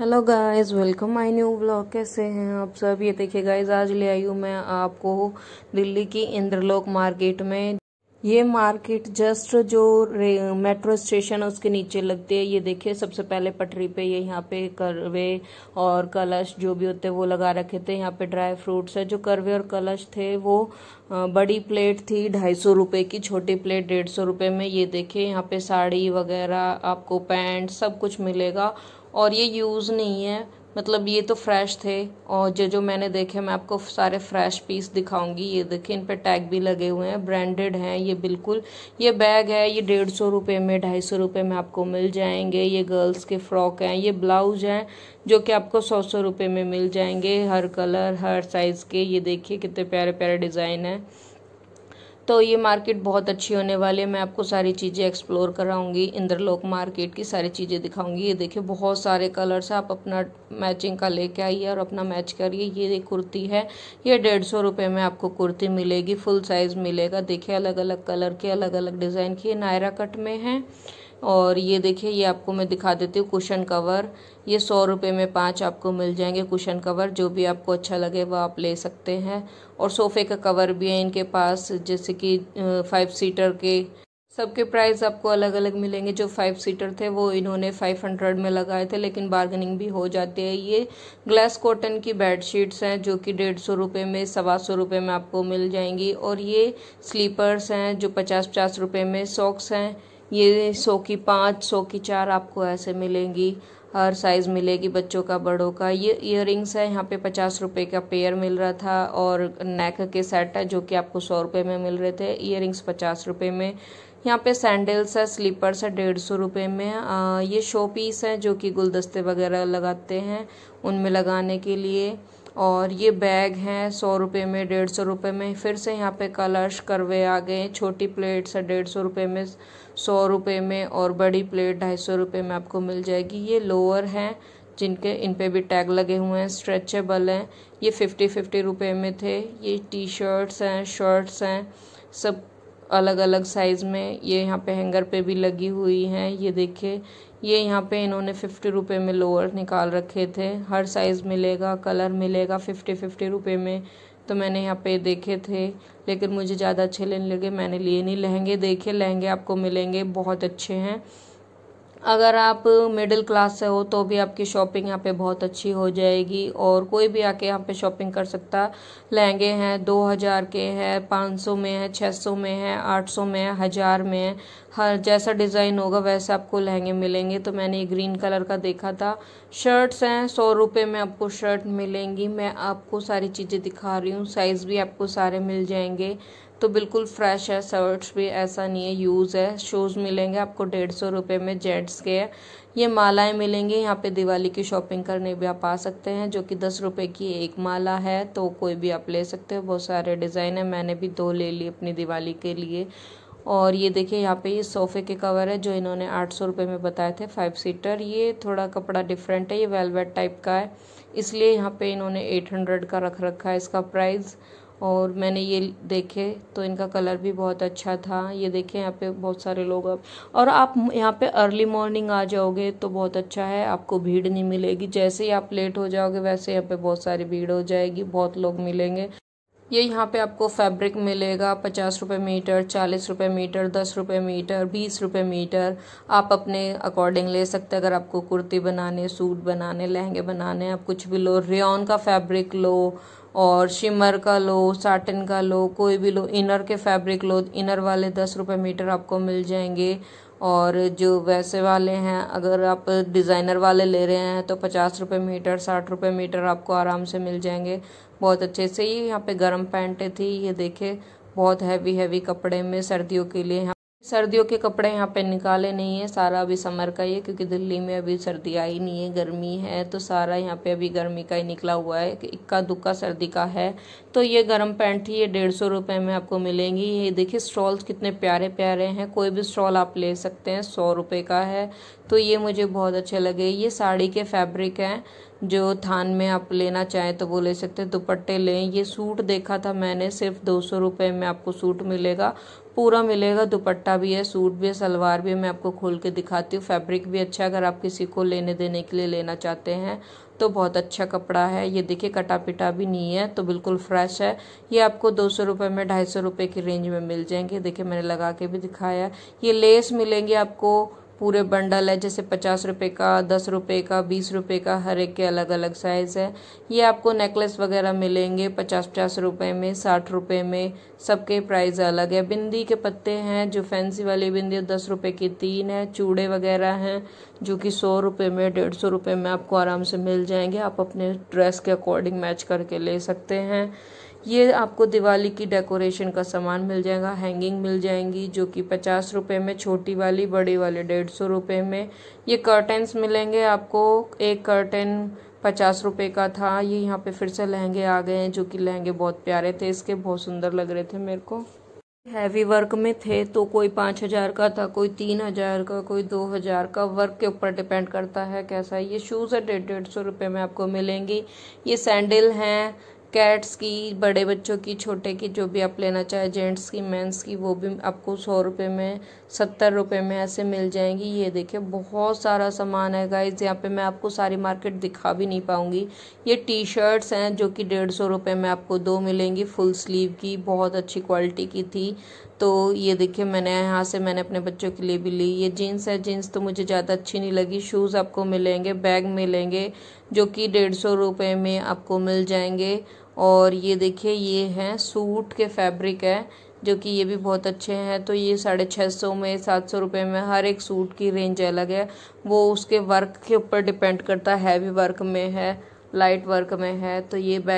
hello guys welcome my new blog कैसे हैं आप सब ये देखिए गाइस आज ले आई हूँ मैं आपको दिल्ली की इंद्रलोक मार्केट में ये मार्केट जस्ट जो मेट्रो स्टेशन है उसके नीचे लगती है ये देखिए सबसे पहले पटरी पे ये यहाँ पे करवे और कलश जो भी होते हैं वो लगा रखे थे यहाँ पे ड्राई फ्रूट्स है जो करवे और कलश थे वो बड़ी प्लेट थी ढाई सौ रुपये की छोटी प्लेट डेढ़ सौ रुपये में ये देखिए यहाँ पे साड़ी वगैरह आपको पैंट सब कुछ मिलेगा और ये यूज़ नहीं है मतलब ये तो फ्रेश थे और जो जो मैंने देखे मैं आपको सारे फ्रेश पीस दिखाऊंगी ये देखिए इन पर टैग भी लगे हुए हैं ब्रांडेड हैं ये बिल्कुल ये बैग है ये डेढ़ सौ रुपये में ढाई सौ रुपये में आपको मिल जाएंगे ये गर्ल्स के फ्रॉक हैं ये ब्लाउज हैं जो कि आपको सौ सौ रुपये में मिल जाएंगे हर कलर हर साइज़ के ये देखिए कितने प्यारे प्यारे डिज़ाइन हैं तो ये मार्केट बहुत अच्छी होने वाली है मैं आपको सारी चीज़ें एक्सप्लोर कराऊंगी इंद्रलोक मार्केट की सारी चीज़ें दिखाऊंगी ये देखिए बहुत सारे कलर्स आप अपना मैचिंग का लेके आइए और अपना मैच करिए ये कुर्ती है ये डेढ़ सौ रुपये में आपको कुर्ती मिलेगी फुल साइज़ मिलेगा देखिए अलग अलग कलर के अलग अलग डिज़ाइन की नायरा कट में है और ये देखिए ये आपको मैं दिखा देती हूँ कुशन कवर ये सौ रुपये में पांच आपको मिल जाएंगे कुशन कवर जो भी आपको अच्छा लगे वह आप ले सकते हैं और सोफ़े का कवर भी है इनके पास जैसे कि फाइव सीटर के सबके प्राइस आपको अलग अलग मिलेंगे जो फाइव सीटर थे वो इन्होंने फाइव हंड्रेड में लगाए थे लेकिन बार्गेनिंग भी हो जाती है ये ग्लास कॉटन की बेडशीट्स हैं जो कि डेढ़ सौ रुपये में सवा सौ रुपये में आपको मिल जाएंगी और ये स्लीपर्स हैं जो पचास पचास रुपये में सॉक्स हैं ये सौ की पाँच सौ की चार आपको ऐसे मिलेंगी हर साइज़ मिलेगी बच्चों का बड़ों का ये इयर है यहाँ पे पचास रुपये का पेयर मिल रहा था और नेक के सेट है जो कि आपको सौ रुपये में मिल रहे थे इयर रिंग्स पचास रुपये में यहाँ पे सैंडल्स है स्लीपर्स है डेढ़ सौ रुपये में आ, ये शो पीस हैं जो कि गुलदस्ते वगैरह लगाते हैं उनमें लगाने के लिए और ये बैग हैं सौ रुपये में डेढ़ सौ रुपये में फिर से यहाँ पे कलर्स करवे आ गए छोटी प्लेट्स है डेढ़ सौ रुपये में सौ रुपये में और बड़ी प्लेट ढाई सौ रुपये में आपको मिल जाएगी ये लोअर हैं जिनके इन पे भी टैग लगे हुए हैं स्ट्रेचेबल हैं ये फिफ्टी फिफ्टी रुपये में थे ये टी शर्ट्स हैं शर्ट्स हैं सब अलग अलग साइज में ये यहाँ पे हैंगर पे भी लगी हुई हैं ये देखिए ये यहाँ पे इन्होंने फिफ्टी रुपये में लोअर निकाल रखे थे हर साइज़ मिलेगा कलर मिलेगा फिफ्टी फिफ्टी रुपये में तो मैंने यहाँ पे देखे थे लेकिन मुझे ज़्यादा अच्छे लेने लगे मैंने लिए नहीं लहंगे देखे लहंगे आपको मिलेंगे बहुत अच्छे हैं अगर आप मिडिल क्लास से हो तो भी आपकी शॉपिंग यहाँ पे बहुत अच्छी हो जाएगी और कोई भी आके यहाँ पे शॉपिंग कर सकता लहंगे हैं दो हज़ार के हैं पाँच सौ में है छः सौ में है आठ सौ में है हज़ार में है हर जैसा डिज़ाइन होगा वैसे आपको लहंगे मिलेंगे तो मैंने ये ग्रीन कलर का देखा था शर्ट्स हैं सौ रुपये में आपको शर्ट मिलेंगी मैं आपको सारी चीज़ें दिखा रही हूँ साइज़ भी आपको सारे मिल जाएंगे तो बिल्कुल फ्रेश है शर्ट्स भी ऐसा नहीं है यूज़ है शूज़ मिलेंगे आपको डेढ़ सौ रुपये में जेंट्स के है ये मालाएं मिलेंगी यहाँ पे दिवाली की शॉपिंग करने भी आप आ सकते हैं जो कि दस रुपये की एक माला है तो कोई भी आप ले सकते हो बहुत सारे डिज़ाइन है मैंने भी दो ले ली अपनी दिवाली के लिए और ये देखिए यहाँ पे ये सोफ़े के कवर है जो इन्होंने आठ सौ रुपये में बताए थे फाइव सीटर ये थोड़ा कपड़ा डिफरेंट है ये वेलवेट टाइप का है इसलिए यहाँ पे इन्होंने एट हंड्रेड का रख रखा है इसका प्राइस और मैंने ये देखे तो इनका कलर भी बहुत अच्छा था ये देखें यहाँ पे बहुत सारे लोग अब और आप यहाँ पे अर्ली मॉर्निंग आ जाओगे तो बहुत अच्छा है आपको भीड़ नहीं मिलेगी जैसे ही आप लेट हो जाओगे वैसे यहाँ पे बहुत सारी भीड़ हो जाएगी बहुत लोग मिलेंगे ये यहाँ पे आपको फैब्रिक मिलेगा पचास रुपये मीटर चालीस रुपये मीटर दस रुपये मीटर बीस रुपये मीटर आप अपने अकॉर्डिंग ले सकते हैं अगर आपको कुर्ती बनाने सूट बनाने लहंगे बनाने आप कुछ भी लो रेन का फैब्रिक लो और शिमर का लो साटन का लो कोई भी लो इनर के फैब्रिक लो इनर वाले दस रुपये मीटर आपको मिल जाएंगे और जो वैसे वाले हैं अगर आप डिज़ाइनर वाले ले रहे हैं तो पचास रुपये मीटर साठ रुपये मीटर आपको आराम से मिल जाएंगे बहुत अच्छे से ही यहाँ पे गर्म पैंटें थी ये देखे बहुत हैवी हैवी कपड़े में सर्दियों के लिए सर्दियों के कपड़े यहाँ पे निकाले नहीं है सारा अभी समर का ही है क्योंकि दिल्ली में अभी सर्दी आई नहीं है गर्मी है तो सारा यहाँ पे अभी गर्मी का ही निकला हुआ है इक्का दुक्का सर्दी का है तो ये गर्म पैंट ही ये डेढ़ सौ रुपये में आपको मिलेंगी ये देखिए स्टॉल्स कितने प्यारे प्यारे हैं कोई भी स्टॉल आप ले सकते हैं सौ रुपये का है तो ये मुझे बहुत अच्छे लगे ये साड़ी के फैब्रिक हैं जो थान में आप लेना चाहें तो वो ले सकते हैं दुपट्टे लें ये सूट देखा था मैंने सिर्फ दो सौ रुपये में आपको सूट मिलेगा पूरा मिलेगा दुपट्टा भी है सूट भी है सलवार भी है मैं आपको खोल के दिखाती हूँ फैब्रिक भी अच्छा है अगर आप किसी को लेने देने के लिए लेना चाहते हैं तो बहुत अच्छा कपड़ा है ये देखिए कटा पिटा भी नहीं है तो बिल्कुल फ्रेश है ये आपको दो सौ रुपये में ढाई सौ रुपये की रेंज में मिल जाएंगे देखिए मैंने लगा के भी दिखाया ये लेस मिलेंगे आपको पूरे बंडल है जैसे पचास रुपये का दस रुपये का बीस रुपये का हर एक के अलग अलग साइज़ है ये आपको नेकलेस वगैरह मिलेंगे पचास पचास रुपये में साठ रुपये में सबके प्राइस अलग है बिंदी के पत्ते हैं जो फैंसी वाली बिंदी दस रुपये की तीन है चूड़े वगैरह हैं जो कि सौ रुपये में डेढ़ सौ रुपये में आपको आराम से मिल जाएंगे आप अपने ड्रेस के अकॉर्डिंग मैच करके ले सकते हैं ये आपको दिवाली की डेकोरेशन का सामान मिल जाएगा हैंगिंग मिल जाएंगी जो कि पचास रुपये में छोटी वाली बड़ी वाली डेढ़ सौ रुपये में ये कर्टन्स मिलेंगे आपको एक कर्टन पचास रुपये का था ये यहाँ पे फिर से लहंगे आ गए हैं जो कि लहंगे बहुत प्यारे थे इसके बहुत सुंदर लग रहे थे मेरे को हैवी वर्क में थे तो कोई पाँच हज़ार का था कोई तीन हज़ार का कोई दो हज़ार का वर्क के ऊपर डिपेंड करता है कैसा है ये शूज़ है डेढ़ डेढ़ सौ रुपये में आपको मिलेंगी ये सैंडल हैं कैट्स की बड़े बच्चों की छोटे की जो भी आप लेना चाहें जेंट्स की मेंस की वो भी आपको सौ रुपये में सत्तर रुपये में ऐसे मिल जाएंगी ये देखिए बहुत सारा सामान है गाइज यहाँ पे मैं आपको सारी मार्केट दिखा भी नहीं पाऊँगी ये टी शर्ट्स हैं जो कि डेढ़ सौ रुपये में आपको दो मिलेंगी फुल स्लीव की बहुत अच्छी क्वालिटी की थी तो ये देखिए मैंने यहाँ से मैंने अपने बच्चों के लिए भी ली ये जीन्स है जीन्स तो मुझे ज़्यादा अच्छी नहीं लगी शूज़ आपको मिलेंगे बैग मिलेंगे जो कि डेढ़ सौ रुपये में आपको मिल जाएंगे और ये देखिए ये हैं सूट के फैब्रिक है जो कि ये भी बहुत अच्छे हैं तो ये साढ़े छः सौ में सात सौ रुपये में हर एक सूट की रेंज अलग है वो उसके वर्क के ऊपर डिपेंड करता है हैवी वर्क में है लाइट वर्क में है तो ये बैग